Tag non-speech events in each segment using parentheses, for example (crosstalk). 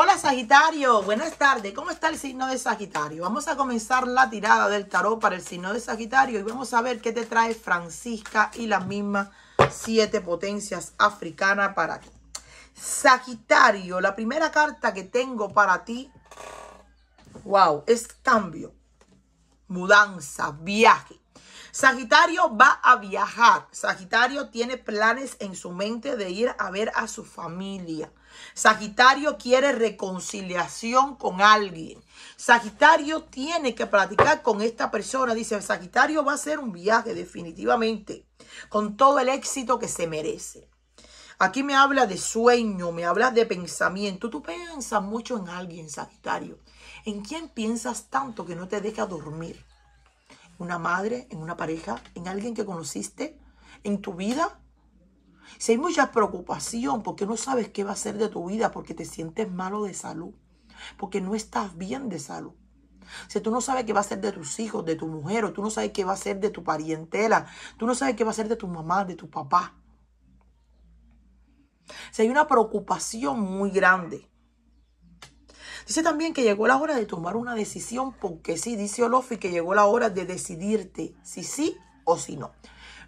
Hola Sagitario, buenas tardes. ¿Cómo está el signo de Sagitario? Vamos a comenzar la tirada del tarot para el signo de Sagitario y vamos a ver qué te trae Francisca y las mismas siete potencias africanas para ti. Sagitario, la primera carta que tengo para ti, wow, es cambio, mudanza, viaje. Sagitario va a viajar. Sagitario tiene planes en su mente de ir a ver a su familia. Sagitario quiere reconciliación con alguien. Sagitario tiene que platicar con esta persona. Dice, Sagitario va a hacer un viaje definitivamente con todo el éxito que se merece. Aquí me habla de sueño, me habla de pensamiento. Tú piensas mucho en alguien, Sagitario. ¿En quién piensas tanto que no te deja dormir? una madre, en una pareja, en alguien que conociste, en tu vida. Si hay mucha preocupación porque no sabes qué va a ser de tu vida, porque te sientes malo de salud, porque no estás bien de salud. Si tú no sabes qué va a ser de tus hijos, de tu mujer, o tú no sabes qué va a ser de tu parientela, tú no sabes qué va a ser de tu mamá, de tu papá. Si hay una preocupación muy grande Dice también que llegó la hora de tomar una decisión, porque sí, dice Olofi, que llegó la hora de decidirte si sí o si no.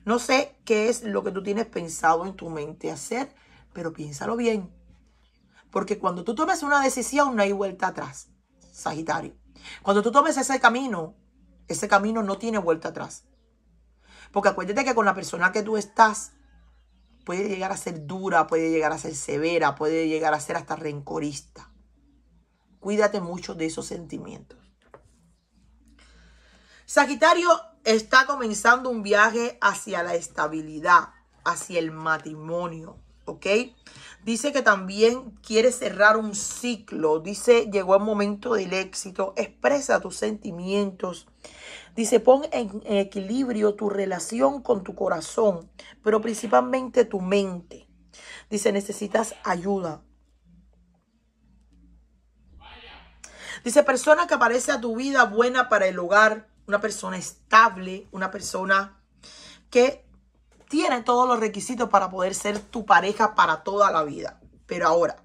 No sé qué es lo que tú tienes pensado en tu mente hacer, pero piénsalo bien. Porque cuando tú tomes una decisión, no hay vuelta atrás, Sagitario. Cuando tú tomes ese camino, ese camino no tiene vuelta atrás. Porque acuérdate que con la persona que tú estás, puede llegar a ser dura, puede llegar a ser severa, puede llegar a ser hasta rencorista. Cuídate mucho de esos sentimientos. Sagitario está comenzando un viaje hacia la estabilidad, hacia el matrimonio, ¿ok? Dice que también quiere cerrar un ciclo, dice llegó el momento del éxito, expresa tus sentimientos, dice pon en equilibrio tu relación con tu corazón, pero principalmente tu mente. Dice necesitas ayuda, Dice, persona que aparece a tu vida buena para el hogar, una persona estable, una persona que tiene todos los requisitos para poder ser tu pareja para toda la vida. Pero ahora,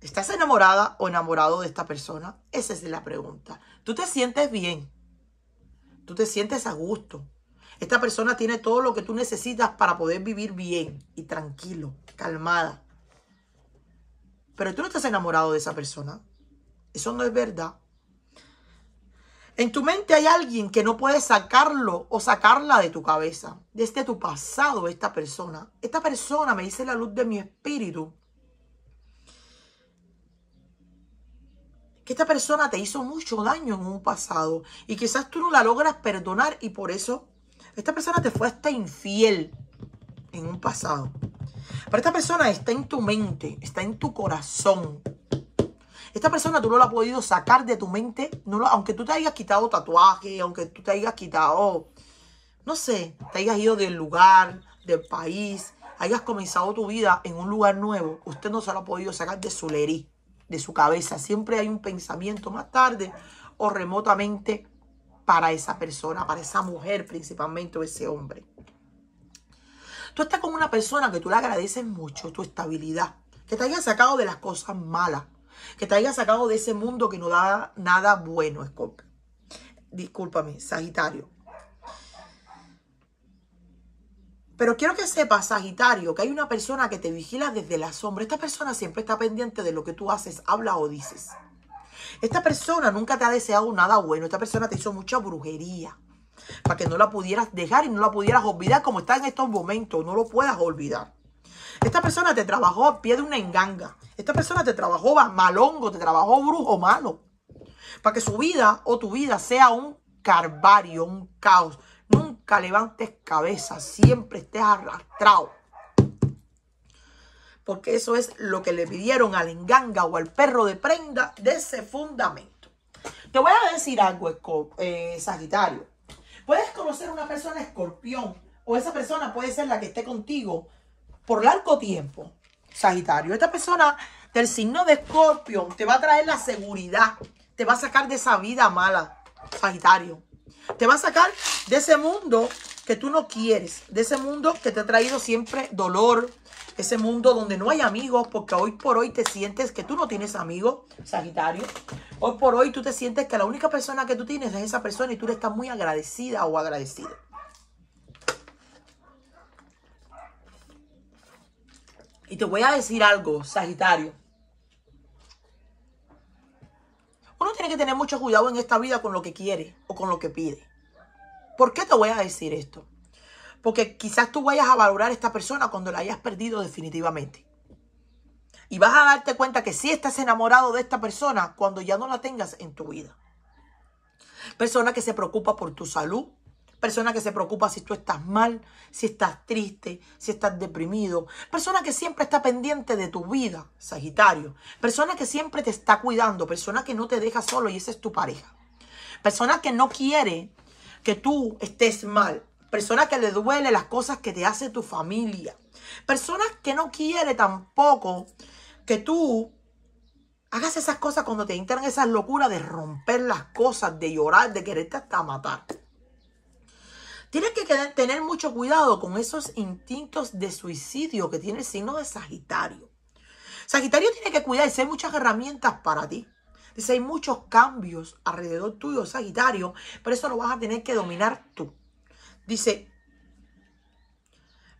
¿estás enamorada o enamorado de esta persona? Esa es la pregunta. ¿Tú te sientes bien? ¿Tú te sientes a gusto? Esta persona tiene todo lo que tú necesitas para poder vivir bien y tranquilo, calmada. Pero tú no estás enamorado de esa persona. Eso no es verdad. En tu mente hay alguien que no puede sacarlo o sacarla de tu cabeza, desde este tu pasado, esta persona. Esta persona me dice la luz de mi espíritu. Que esta persona te hizo mucho daño en un pasado y quizás tú no la logras perdonar y por eso esta persona te fue hasta infiel en un pasado. Pero esta persona está en tu mente, está en tu corazón. Esta persona tú no la has podido sacar de tu mente, no aunque tú te hayas quitado tatuaje, aunque tú te hayas quitado, no sé, te hayas ido del lugar, del país, hayas comenzado tu vida en un lugar nuevo, usted no se lo ha podido sacar de su lerí, de su cabeza. Siempre hay un pensamiento más tarde o remotamente para esa persona, para esa mujer principalmente o ese hombre. Tú estás con una persona que tú le agradeces mucho tu estabilidad, que te hayas sacado de las cosas malas, que te haya sacado de ese mundo que no da nada bueno, Scorpio. Discúlpame, Sagitario. Pero quiero que sepas, Sagitario, que hay una persona que te vigila desde la sombra. Esta persona siempre está pendiente de lo que tú haces, hablas o dices. Esta persona nunca te ha deseado nada bueno. Esta persona te hizo mucha brujería para que no la pudieras dejar y no la pudieras olvidar como está en estos momentos. No lo puedas olvidar. Esta persona te trabajó a pie de una enganga. Esta persona te trabajó mal malongo, te trabajó brujo malo. Para que su vida o tu vida sea un carvario, un caos. Nunca levantes cabeza, siempre estés arrastrado. Porque eso es lo que le pidieron al enganga o al perro de prenda de ese fundamento. Te voy a decir algo, eh, Sagitario. Puedes conocer una persona escorpión o esa persona puede ser la que esté contigo por largo tiempo, Sagitario, esta persona del signo de Escorpio te va a traer la seguridad, te va a sacar de esa vida mala, Sagitario. Te va a sacar de ese mundo que tú no quieres, de ese mundo que te ha traído siempre dolor, ese mundo donde no hay amigos, porque hoy por hoy te sientes que tú no tienes amigos, Sagitario. Hoy por hoy tú te sientes que la única persona que tú tienes es esa persona y tú le estás muy agradecida o agradecido. Y te voy a decir algo, Sagitario. Uno tiene que tener mucho cuidado en esta vida con lo que quiere o con lo que pide. ¿Por qué te voy a decir esto? Porque quizás tú vayas a valorar a esta persona cuando la hayas perdido definitivamente. Y vas a darte cuenta que sí estás enamorado de esta persona cuando ya no la tengas en tu vida. Persona que se preocupa por tu salud, persona que se preocupa si tú estás mal, si estás triste, si estás deprimido, persona que siempre está pendiente de tu vida, Sagitario, persona que siempre te está cuidando, persona que no te deja solo y esa es tu pareja, persona que no quiere que tú estés mal, persona que le duele las cosas que te hace tu familia, persona que no quiere tampoco que tú hagas esas cosas cuando te entran esas locuras de romper las cosas, de llorar, de quererte hasta matar. Tienes que tener mucho cuidado con esos instintos de suicidio que tiene el signo de Sagitario. Sagitario tiene que cuidarse, hay muchas herramientas para ti. Dice, hay muchos cambios alrededor tuyo, Sagitario, pero eso lo vas a tener que dominar tú. Dice,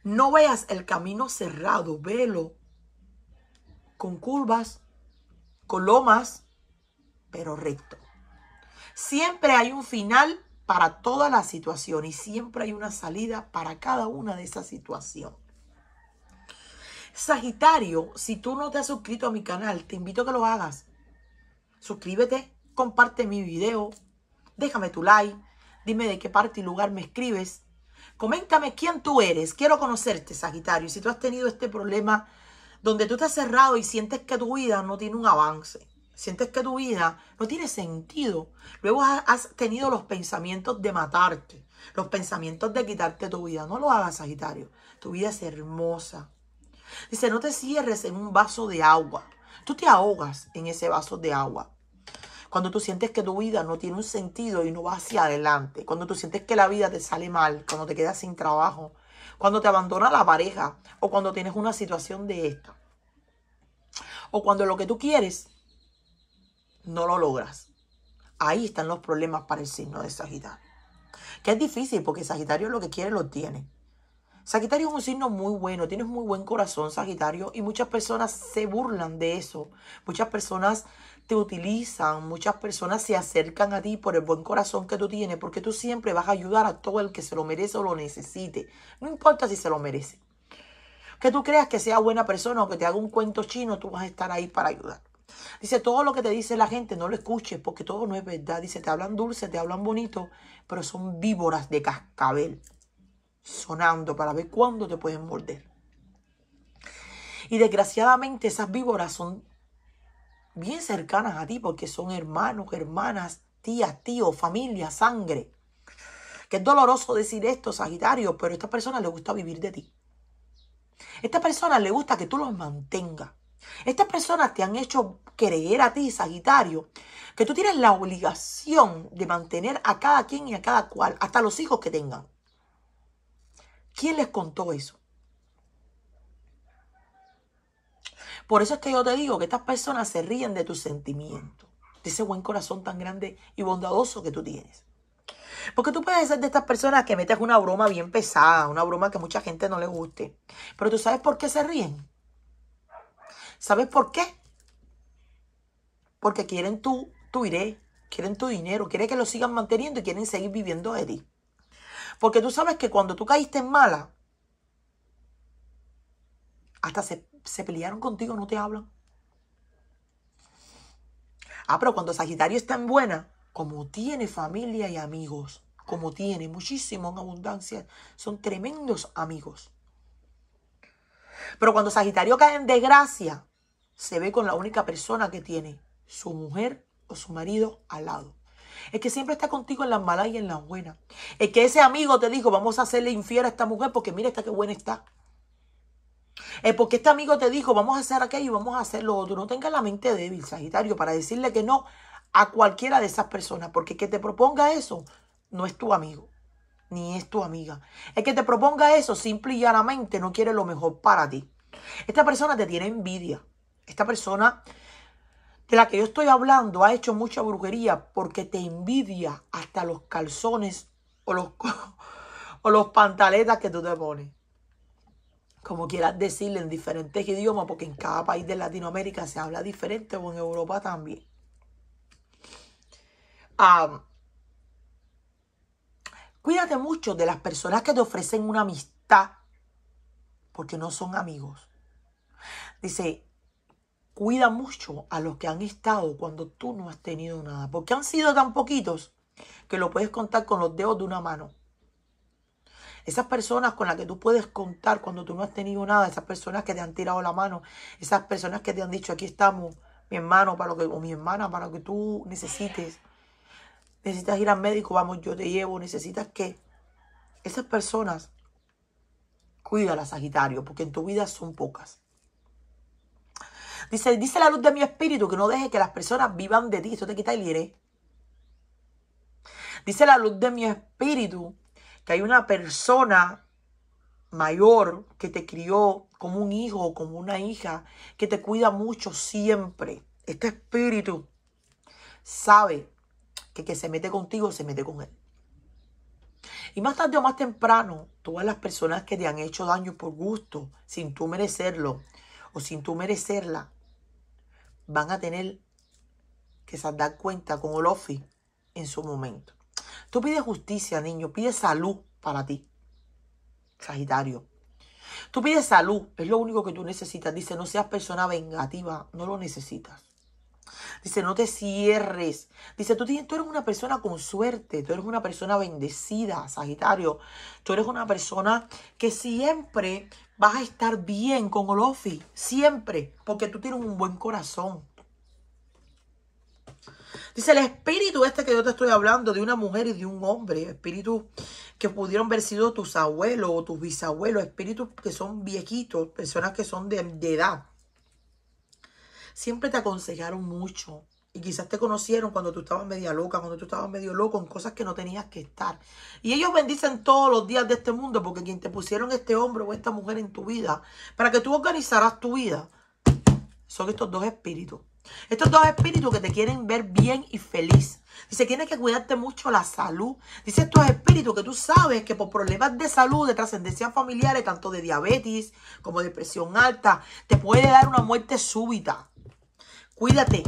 no veas el camino cerrado, velo con curvas, con lomas, pero recto. Siempre hay un final para toda la situación y siempre hay una salida para cada una de esas situaciones. Sagitario, si tú no te has suscrito a mi canal, te invito a que lo hagas. Suscríbete, comparte mi video, déjame tu like, dime de qué parte y lugar me escribes. Coméntame quién tú eres. Quiero conocerte, Sagitario. Si tú has tenido este problema donde tú has cerrado y sientes que tu vida no tiene un avance. Sientes que tu vida no tiene sentido. Luego has tenido los pensamientos de matarte, los pensamientos de quitarte tu vida. No lo hagas, Sagitario. Tu vida es hermosa. Dice, no te cierres en un vaso de agua. Tú te ahogas en ese vaso de agua. Cuando tú sientes que tu vida no tiene un sentido y no va hacia adelante. Cuando tú sientes que la vida te sale mal, cuando te quedas sin trabajo, cuando te abandona la pareja o cuando tienes una situación de esta. O cuando lo que tú quieres no lo logras. Ahí están los problemas para el signo de Sagitario. Que es difícil porque Sagitario lo que quiere lo tiene. Sagitario es un signo muy bueno, tienes muy buen corazón, Sagitario, y muchas personas se burlan de eso. Muchas personas te utilizan, muchas personas se acercan a ti por el buen corazón que tú tienes, porque tú siempre vas a ayudar a todo el que se lo merece o lo necesite. No importa si se lo merece. Que tú creas que sea buena persona o que te haga un cuento chino, tú vas a estar ahí para ayudar. Dice, todo lo que te dice la gente no lo escuches porque todo no es verdad. Dice, te hablan dulce, te hablan bonito, pero son víboras de cascabel sonando para ver cuándo te pueden morder. Y desgraciadamente esas víboras son bien cercanas a ti porque son hermanos, hermanas, tías, tíos, familia, sangre. Que es doloroso decir esto, Sagitario, pero a estas persona le gusta vivir de ti. A estas persona le gusta que tú los mantengas. Estas personas te han hecho creer a ti, Sagitario, que tú tienes la obligación de mantener a cada quien y a cada cual, hasta los hijos que tengan. ¿Quién les contó eso? Por eso es que yo te digo que estas personas se ríen de tus sentimientos, de ese buen corazón tan grande y bondadoso que tú tienes. Porque tú puedes ser de estas personas que metes una broma bien pesada, una broma que mucha gente no le guste. Pero tú sabes por qué se ríen. ¿Sabes por qué? Porque quieren tu iré, quieren tu dinero, quieren que lo sigan manteniendo y quieren seguir viviendo de ti. Porque tú sabes que cuando tú caíste en mala, hasta se, se pelearon contigo, no te hablan. Ah, pero cuando Sagitario está en buena, como tiene familia y amigos, como tiene muchísimo en abundancia, son tremendos amigos. Pero cuando Sagitario cae en desgracia, se ve con la única persona que tiene, su mujer o su marido al lado. Es que siempre está contigo en las malas y en las buenas. Es que ese amigo te dijo, vamos a hacerle infiel a esta mujer porque mira esta que buena está. Es porque este amigo te dijo, vamos a hacer aquello y vamos a hacer lo otro. No tengas la mente débil, Sagitario, para decirle que no a cualquiera de esas personas. Porque el que te proponga eso no es tu amigo, ni es tu amiga. El que te proponga eso simple y llanamente no quiere lo mejor para ti. Esta persona te tiene envidia. Esta persona de la que yo estoy hablando ha hecho mucha brujería porque te envidia hasta los calzones o los, (laughs) o los pantaletas que tú te pones. Como quieras decirle en diferentes idiomas, porque en cada país de Latinoamérica se habla diferente o en Europa también. cuídate mucho de las personas que te ofrecen una amistad porque no son amigos. Dice, Cuida mucho a los que han estado cuando tú no has tenido nada, porque han sido tan poquitos que lo puedes contar con los dedos de una mano. Esas personas con las que tú puedes contar cuando tú no has tenido nada, esas personas que te han tirado la mano, esas personas que te han dicho, aquí estamos, mi hermano para que, o mi hermana para lo que tú necesites. Necesitas ir al médico, vamos, yo te llevo, necesitas que esas personas, cuídala, Sagitario, porque en tu vida son pocas. Dice, la luz de mi espíritu que no deje que las personas vivan de ti. Eso te quita el iré. Dice la luz de mi espíritu que hay una persona mayor que te crió como un hijo o como una hija, que te cuida mucho siempre. Este espíritu sabe que que se mete contigo se mete con él. Y más tarde o más temprano, todas las personas que te han hecho daño por gusto, sin tú merecerlo o sin tú merecerla, van a tener que dar cuenta con Olofi en su momento. Tú pides justicia, niño, pides salud para ti, Sagitario. Tú pides salud, es lo único que tú necesitas. Dice, no seas persona vengativa, no lo necesitas. Dice, no te cierres. Dice, tú, tienes, tú eres una persona con suerte, tú eres una persona bendecida, Sagitario. Tú eres una persona que siempre Vas a estar bien con Olofi, siempre, porque tú tienes un buen corazón. Dice, el espíritu este que yo te estoy hablando de una mujer y de un hombre, espíritus que pudieron haber sido tus abuelos o tus bisabuelos, espíritus que son viejitos, personas que son de, de edad, siempre te aconsejaron mucho, y quizás te conocieron cuando tú estabas media loca, cuando tú estabas medio loco en cosas que no tenías que estar. Y ellos bendicen todos los días de este mundo porque quien te pusieron este hombre o esta mujer en tu vida para que tú organizaras tu vida son estos dos espíritus. Estos dos espíritus que te quieren ver bien y feliz. Dice, tienes que cuidarte mucho la salud. Dice estos espíritus que tú sabes que por problemas de salud, de trascendencia familiares, tanto de diabetes como de presión alta, te puede dar una muerte súbita. Cuídate,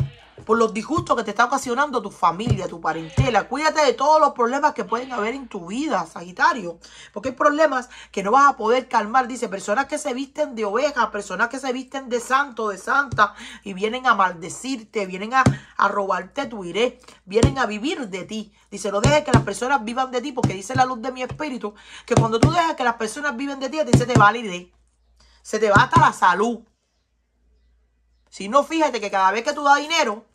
por los disgustos que te está ocasionando tu familia, tu parentela. Cuídate de todos los problemas que pueden haber en tu vida, Sagitario. Porque hay problemas que no vas a poder calmar. Dice, personas que se visten de ovejas, personas que se visten de santo, de santa, y vienen a maldecirte, vienen a, robarte tu iré, vienen a vivir de ti. Dice, no dejes que las personas vivan de ti, porque dice la luz de mi espíritu, que cuando tú dejas que las personas viven de ti, dice, te va la Se te va hasta la salud. Si no, fíjate que cada vez que tú das dinero,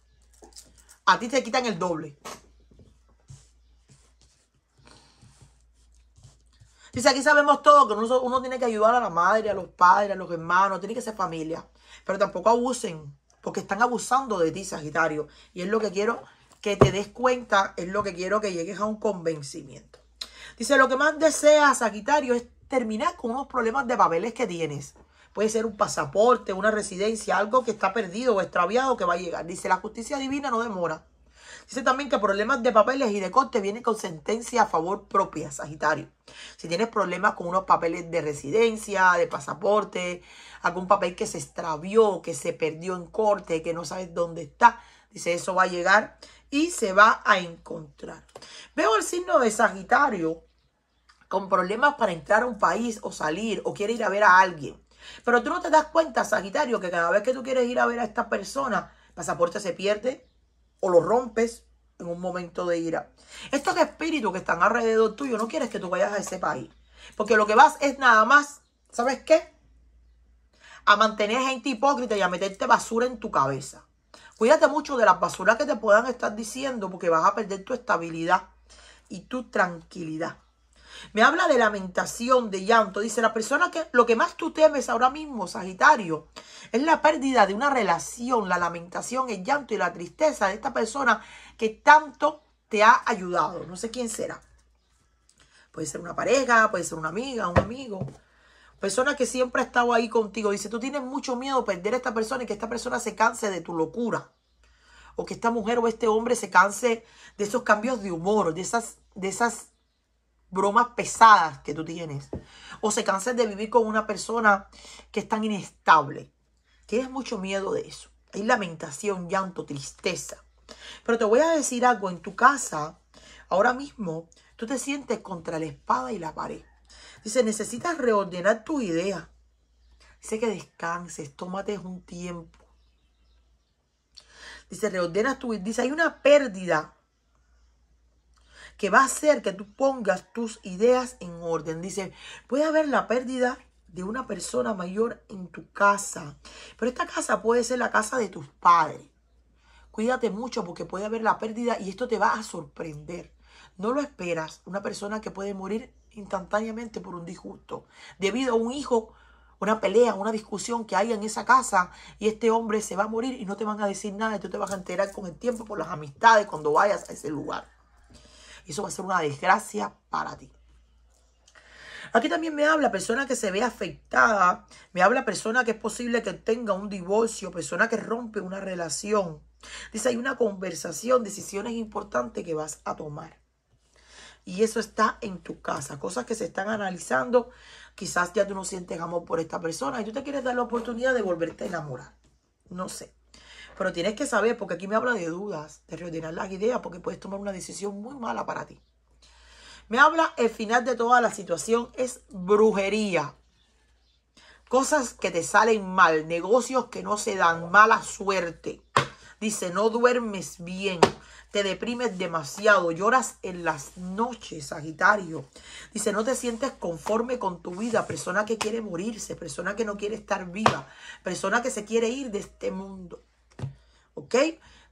a ti te quitan el doble. Dice, aquí sabemos todo, que uno, tiene que ayudar a la madre, a los padres, a los hermanos, tiene que ser familia. Pero tampoco abusen, porque están abusando de ti, Sagitario. Y es lo que quiero que te des cuenta, es lo que quiero que llegues a un convencimiento. Dice, lo que más desea Sagitario, es terminar con unos problemas de papeles que tienes puede ser un pasaporte, una residencia, algo que está perdido o extraviado que va a llegar. Dice, la justicia divina no demora. Dice también que problemas de papeles y de corte vienen con sentencia a favor propia, Sagitario. Si tienes problemas con unos papeles de residencia, de pasaporte, algún papel que se extravió, que se perdió en corte, que no sabes dónde está, dice eso va a llegar y se va a encontrar. Veo el signo de Sagitario con problemas para entrar a un país o salir o quiere ir a ver a alguien. Pero tú no te das cuenta, Sagitario, que cada vez que tú quieres ir a ver a esta persona, el pasaporte se pierde o lo rompes en un momento de ira. Estos espíritus que están alrededor tuyo no quieres que tú vayas a ese país. Porque lo que vas es nada más, ¿sabes qué? A mantener gente hipócrita y a meterte basura en tu cabeza. Cuídate mucho de las basuras que te puedan estar diciendo porque vas a perder tu estabilidad y tu tranquilidad. Me habla de lamentación, de llanto. Dice, la persona que lo que más tú temes ahora mismo, Sagitario, es la pérdida de una relación, la lamentación, el llanto y la tristeza de esta persona que tanto te ha ayudado. No sé quién será. Puede ser una pareja, puede ser una amiga, un amigo. Persona que siempre ha estado ahí contigo. Dice, tú tienes mucho miedo de perder a esta persona y que esta persona se canse de tu locura. O que esta mujer o este hombre se canse de esos cambios de humor, de esas, de esas bromas pesadas que tú tienes. O se canses de vivir con una persona que es tan inestable. Tienes mucho miedo de eso. Hay lamentación, llanto, tristeza. Pero te voy a decir algo, en tu casa, ahora mismo, tú te sientes contra la espada y la pared. Dice, necesitas reordenar tu idea. Dice que descanses, tómate un tiempo. Dice, reordenas tu... Dice, hay una pérdida que va a hacer que tú pongas tus ideas en orden. Dice, puede haber la pérdida de una persona mayor en tu casa, pero esta casa puede ser la casa de tus padres. Cuídate mucho porque puede haber la pérdida y esto te va a sorprender. No lo esperas, una persona que puede morir instantáneamente por un disgusto, debido a un hijo, una pelea, una discusión que hay en esa casa y este hombre se va a morir y no te van a decir nada y tú te vas a enterar con el tiempo por las amistades cuando vayas a ese lugar eso va a ser una desgracia para ti. Aquí también me habla persona que se ve afectada, me habla persona que es posible que tenga un divorcio, persona que rompe una relación. Dice, hay una conversación, decisiones importantes que vas a tomar. Y eso está en tu casa, cosas que se están analizando. Quizás ya tú no sientes amor por esta persona y tú te quieres dar la oportunidad de volverte a enamorar. No sé. Pero tienes que saber, porque aquí me habla de dudas, de reordenar las ideas, porque puedes tomar una decisión muy mala para ti. Me habla el final de toda la situación es brujería. Cosas que te salen mal, negocios que no se dan, mala suerte. Dice, no duermes bien, te deprimes demasiado, lloras en las noches, Sagitario. Dice, no te sientes conforme con tu vida, persona que quiere morirse, persona que no quiere estar viva, persona que se quiere ir de este mundo. ¿ok?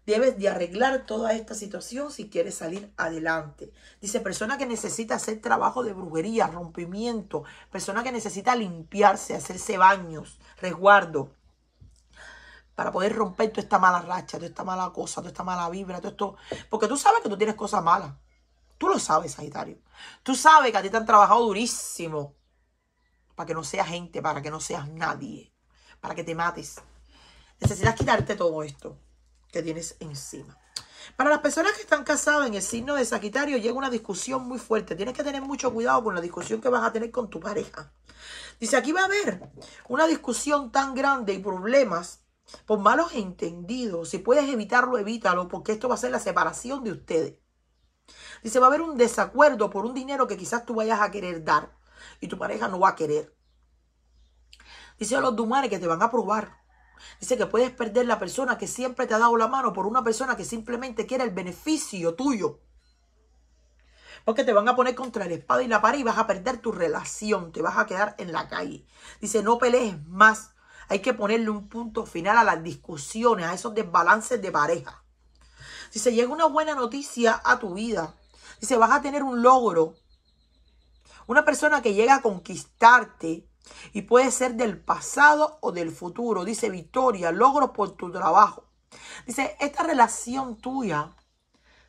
Debes de arreglar toda esta situación si quieres salir adelante. Dice, persona que necesita hacer trabajo de brujería, rompimiento, persona que necesita limpiarse, hacerse baños, resguardo, para poder romper toda esta mala racha, toda esta mala cosa, toda esta mala vibra, todo esto. Porque tú sabes que tú tienes cosas malas. Tú lo sabes, Sagitario. Tú sabes que a ti te han trabajado durísimo para que no seas gente, para que no seas nadie, para que te mates. Necesitas quitarte todo esto que tienes encima. Para las personas que están casadas en el signo de Sagitario llega una discusión muy fuerte. Tienes que tener mucho cuidado con la discusión que vas a tener con tu pareja. Dice, aquí va a haber una discusión tan grande y problemas por malos entendidos. Si puedes evitarlo, evítalo, porque esto va a ser la separación de ustedes. Dice, va a haber un desacuerdo por un dinero que quizás tú vayas a querer dar y tu pareja no va a querer. Dice a los dumares que te van a probar. Dice que puedes perder la persona que siempre te ha dado la mano por una persona que simplemente quiere el beneficio tuyo. Porque te van a poner contra la espada y la pared y vas a perder tu relación, te vas a quedar en la calle. Dice, no pelees más. Hay que ponerle un punto final a las discusiones, a esos desbalances de pareja. Dice, llega una buena noticia a tu vida. Dice, vas a tener un logro. Una persona que llega a conquistarte y puede ser del pasado o del futuro. Dice victoria, logros por tu trabajo. Dice, esta relación tuya,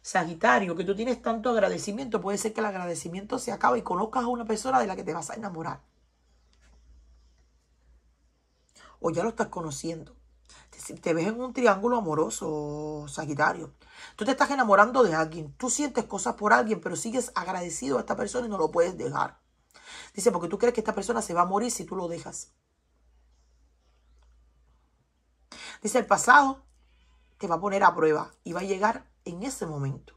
Sagitario, que tú tienes tanto agradecimiento, puede ser que el agradecimiento se acabe y conozcas a una persona de la que te vas a enamorar. O ya lo estás conociendo. Te ves en un triángulo amoroso, Sagitario. Tú te estás enamorando de alguien, tú sientes cosas por alguien, pero sigues agradecido a esta persona y no lo puedes dejar. Dice, porque tú crees que esta persona se va a morir si tú lo dejas. Dice, el pasado te va a poner a prueba y va a llegar en ese momento.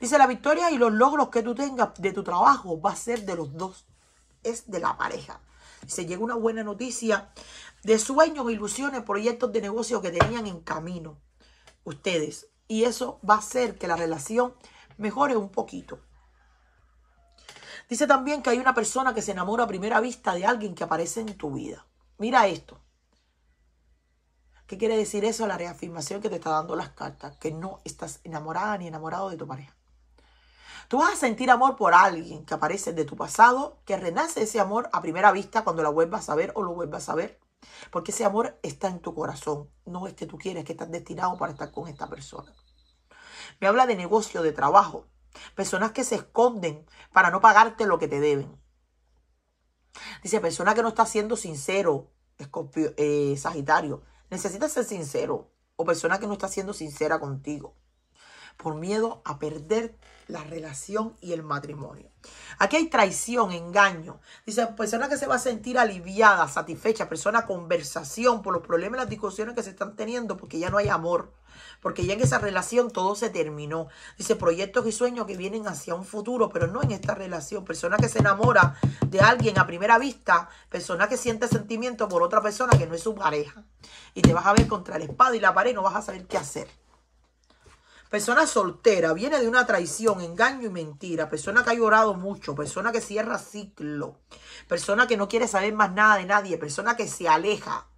Dice, la victoria y los logros que tú tengas de tu trabajo va a ser de los dos. Es de la pareja. Dice, llega una buena noticia de sueños, ilusiones, proyectos de negocio que tenían en camino ustedes. Y eso va a hacer que la relación mejore un poquito. Dice también que hay una persona que se enamora a primera vista de alguien que aparece en tu vida. Mira esto. ¿Qué quiere decir eso? La reafirmación que te está dando las cartas, que no estás enamorada ni enamorado de tu pareja. Tú vas a sentir amor por alguien que aparece de tu pasado, que renace ese amor a primera vista cuando la vuelvas a ver o lo vuelvas a ver. Porque ese amor está en tu corazón, no es que tú quieres, que estás destinado para estar con esta persona. Me habla de negocio, de trabajo, Personas que se esconden para no pagarte lo que te deben. Dice, persona que no está siendo sincero, eh, Sagitario. Necesitas ser sincero. O persona que no está siendo sincera contigo. Por miedo a perderte la relación y el matrimonio. Aquí hay traición, engaño. Dice, persona que se va a sentir aliviada, satisfecha, persona conversación por los problemas las discusiones que se están teniendo porque ya no hay amor. Porque ya en esa relación todo se terminó. Dice, proyectos y sueños que vienen hacia un futuro, pero no en esta relación. Persona que se enamora de alguien a primera vista, persona que siente sentimiento por otra persona que no es su pareja. Y te vas a ver contra la espada y la pared y no vas a saber qué hacer. Persona soltera, viene de una traición, engaño y mentira. Persona que ha llorado mucho, persona que cierra ciclo, persona que no quiere saber más nada de nadie, persona que se aleja,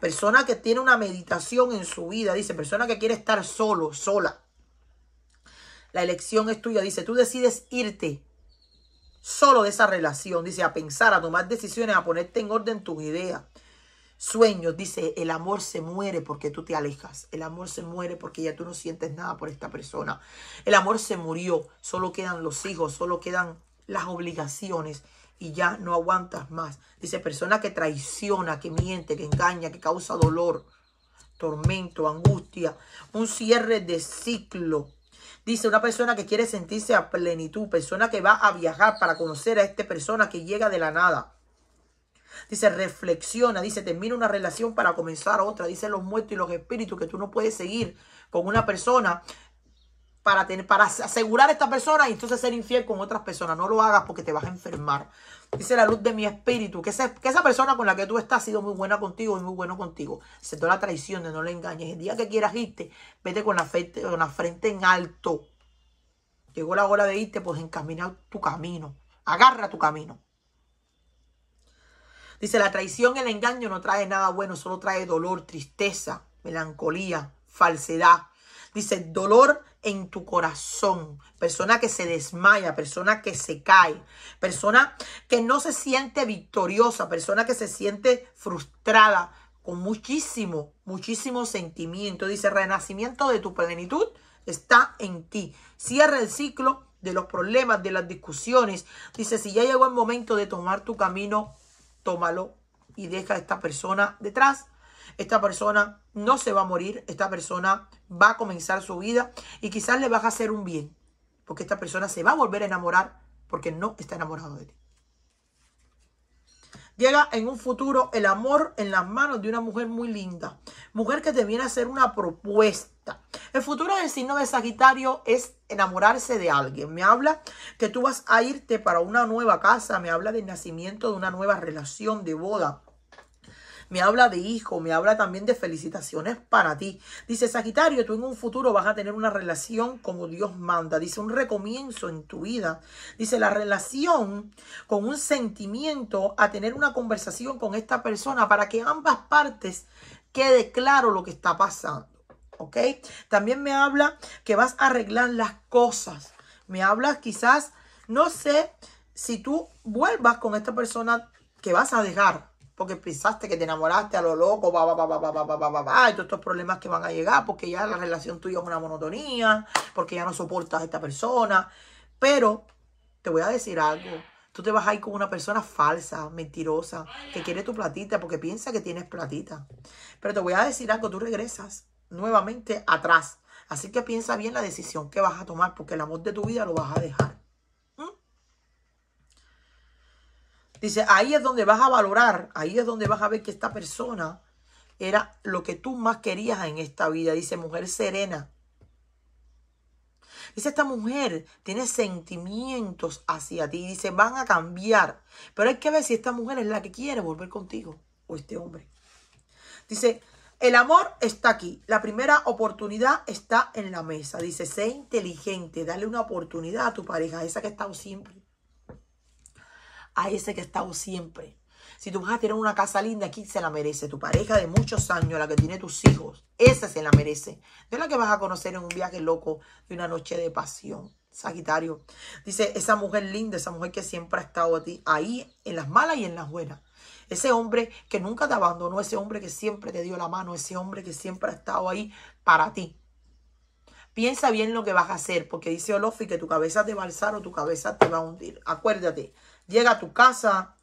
persona que tiene una meditación en su vida, dice, persona que quiere estar solo, sola. La elección es tuya, dice, tú decides irte solo de esa relación, dice, a pensar, a tomar decisiones, a ponerte en orden tus ideas sueños, dice, el amor se muere porque tú te alejas, el amor se muere porque ya tú no sientes nada por esta persona, el amor se murió, solo quedan los hijos, solo quedan las obligaciones y ya no aguantas más. Dice, persona que traiciona, que miente, que engaña, que causa dolor, tormento, angustia, un cierre de ciclo. Dice una persona que quiere sentirse a plenitud, persona que va a viajar para conocer a esta persona que llega de la nada. Dice, reflexiona, dice, termina una relación para comenzar otra. Dice los muertos y los espíritus que tú no puedes seguir con una persona para, tener, para asegurar a esta persona y entonces ser infiel con otras personas. No lo hagas porque te vas a enfermar. Dice la luz de mi espíritu, que esa, que esa persona con la que tú estás ha sido muy buena contigo y muy bueno contigo. Se la traición de no le engañes. El día que quieras irte, vete con la, frente, con la frente en alto. Llegó la hora de irte, pues encamina tu camino. Agarra tu camino. Dice, la traición, el engaño no trae nada bueno, solo trae dolor, tristeza, melancolía, falsedad. Dice, dolor en tu corazón, persona que se desmaya, persona que se cae, persona que no se siente victoriosa, persona que se siente frustrada, con muchísimo, muchísimo sentimiento. Dice, renacimiento de tu plenitud está en ti. Cierra el ciclo de los problemas, de las discusiones. Dice, si ya llegó el momento de tomar tu camino tómalo y deja a esta persona detrás. Esta persona no se va a morir, esta persona va a comenzar su vida y quizás le vas a hacer un bien, porque esta persona se va a volver a enamorar porque no está enamorado de ti. Llega en un futuro el amor en las manos de una mujer muy linda, mujer que te viene a hacer una propuesta. El futuro del signo de Sagitario es enamorarse de alguien. Me habla que tú vas a irte para una nueva casa, me habla del nacimiento de una nueva relación de boda me habla de hijo, me habla también de felicitaciones para ti. Dice Sagitario, tú en un futuro vas a tener una relación como Dios manda. Dice un recomienzo en tu vida. Dice la relación con un sentimiento a tener una conversación con esta persona para que ambas partes quede claro lo que está pasando. ¿Ok? También me habla que vas a arreglar las cosas. Me habla quizás, no sé si tú vuelvas con esta persona que vas a dejar que pensaste que te enamoraste a lo loco, y todos estos problemas que van a llegar, porque ya la relación tuya es una monotonía, porque ya no soportas a esta persona. Pero te voy a decir algo. Tú te vas a ir con una persona falsa, mentirosa, que quiere tu platita porque piensa que tienes platita. Pero te voy a decir algo, tú regresas nuevamente atrás. Así que piensa bien la decisión que vas a tomar porque el amor de tu vida lo vas a dejar. Dice, ahí es donde vas a valorar, ahí es donde vas a ver que esta persona era lo que tú más querías en esta vida. Dice, mujer serena. Dice, esta mujer tiene sentimientos hacia ti. Dice, van a cambiar. Pero hay que ver si esta mujer es la que quiere volver contigo o este hombre. Dice, el amor está aquí. La primera oportunidad está en la mesa. Dice, sé inteligente, dale una oportunidad a tu pareja, esa que ha estado siempre a ese que ha estado siempre. Si tú vas a tener una casa linda, aquí se la merece. Tu pareja de muchos años, la que tiene tus hijos, esa se la merece. No es la que vas a conocer en un viaje loco de una noche de pasión. Sagitario. Dice, esa mujer linda, esa mujer que siempre ha estado a ti, ahí en las malas y en las buenas. Ese hombre que nunca te abandonó, ese hombre que siempre te dio la mano, ese hombre que siempre ha estado ahí para ti. Piensa bien lo que vas a hacer, porque dice Olofi que tu cabeza te va a alzar o tu cabeza te va a hundir. Acuérdate, llega a tu casa,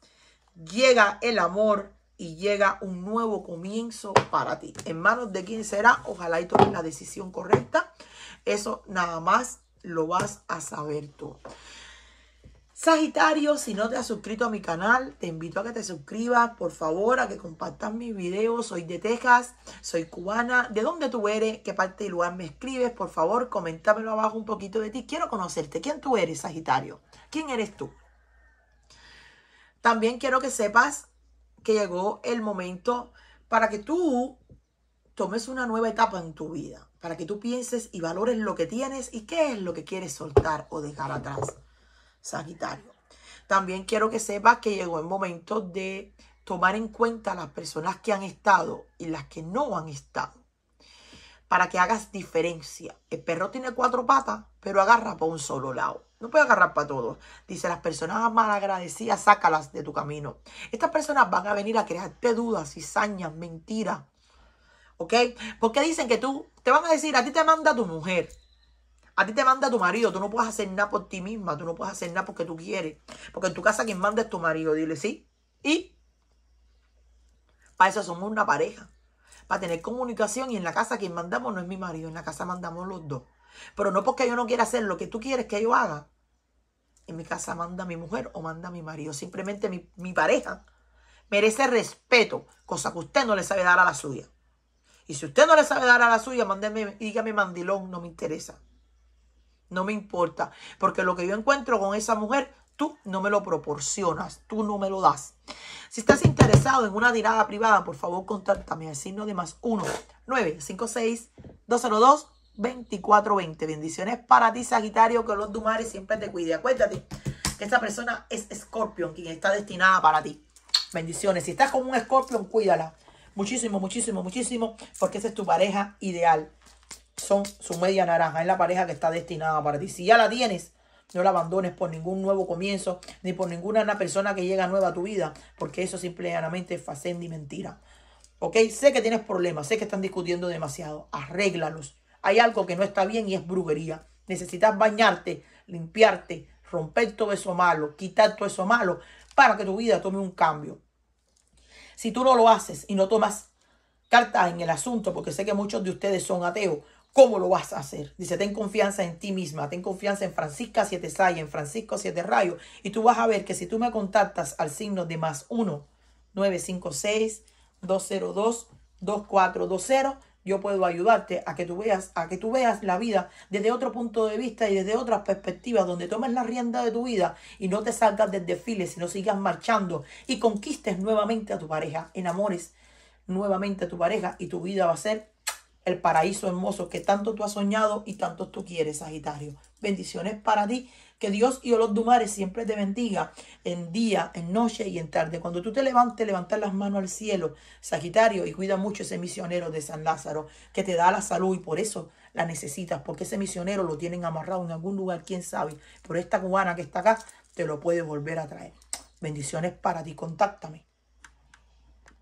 llega el amor y llega un nuevo comienzo para ti. En manos de quién será, ojalá y tomes la decisión correcta. Eso nada más lo vas a saber tú. Sagitario, si no te has suscrito a mi canal, te invito a que te suscribas, por favor, a que compartas mis videos. Soy de Texas, soy cubana. ¿De dónde tú eres? ¿Qué parte y lugar me escribes? Por favor, coméntamelo abajo un poquito de ti. Quiero conocerte. ¿Quién tú eres, Sagitario? ¿Quién eres tú? También quiero que sepas que llegó el momento para que tú tomes una nueva etapa en tu vida, para que tú pienses y valores lo que tienes y qué es lo que quieres soltar o dejar atrás, Sagitario. También quiero que sepas que llegó el momento de tomar en cuenta las personas que han estado y las que no han estado, para que hagas diferencia. El perro tiene cuatro patas, pero agarra por un solo lado. No puedes agarrar para todos. Dice, las personas malagradecidas, sácalas de tu camino. Estas personas van a venir a crearte dudas, cizañas, mentiras. ¿Ok? Porque dicen que tú, te van a decir, a ti te manda tu mujer. A ti te manda tu marido. Tú no puedes hacer nada por ti misma. Tú no puedes hacer nada porque tú quieres. Porque en tu casa quien manda es tu marido. Dile, ¿sí? Y para eso somos una pareja. Para tener comunicación y en la casa quien mandamos no es mi marido. En la casa mandamos los dos. Pero no porque yo no quiera hacer lo que tú quieres que yo haga. En mi casa manda mi mujer o manda mi marido. Simplemente mi, pareja merece respeto, cosa que usted no le sabe dar a la suya. Y si usted no le sabe dar a la suya, mándeme dígame mandilón, no me interesa. No me importa, porque lo que yo encuentro con esa mujer, tú no me lo proporcionas, tú no me lo das. Si estás interesado en una tirada privada, por favor, contáctame al signo de más 1 956 202 24-20. Bendiciones para ti, Sagitario, que los Dumari siempre te cuide. Acuérdate que esta persona es Scorpion, quien está destinada para ti. Bendiciones. Si estás con un Scorpion, cuídala. Muchísimo, muchísimo, muchísimo, porque esa es tu pareja ideal. Son su media naranja, es la pareja que está destinada para ti. Si ya la tienes, no la abandones por ningún nuevo comienzo, ni por ninguna persona que llega nueva a tu vida, porque eso simplemente es facendo y mentira. ¿Ok? Sé que tienes problemas, sé que están discutiendo demasiado. Arréglalos hay algo que no está bien y es brujería. Necesitas bañarte, limpiarte, romper todo eso malo, quitar todo eso malo para que tu vida tome un cambio. Si tú no lo haces y no tomas cartas en el asunto, porque sé que muchos de ustedes son ateos, ¿cómo lo vas a hacer? Dice, ten confianza en ti misma, ten confianza en Francisca Siete Saya, en Francisco Siete Rayo, y tú vas a ver que si tú me contactas al signo de más 1 956 202 2420 yo puedo ayudarte a que tú veas, a que tú veas la vida desde otro punto de vista y desde otras perspectivas, donde tomes la rienda de tu vida y no te salgas del desfile, sino sigas marchando y conquistes nuevamente a tu pareja, enamores nuevamente a tu pareja y tu vida va a ser el paraíso hermoso que tanto tú has soñado y tanto tú quieres, Sagitario. Bendiciones para ti. Que Dios y Dumares siempre te bendiga en día, en noche y en tarde. Cuando tú te levantes, levantar las manos al cielo, Sagitario, y cuida mucho ese misionero de San Lázaro que te da la salud y por eso la necesitas, porque ese misionero lo tienen amarrado en algún lugar, quién sabe. Pero esta cubana que está acá te lo puede volver a traer. Bendiciones para ti, contáctame.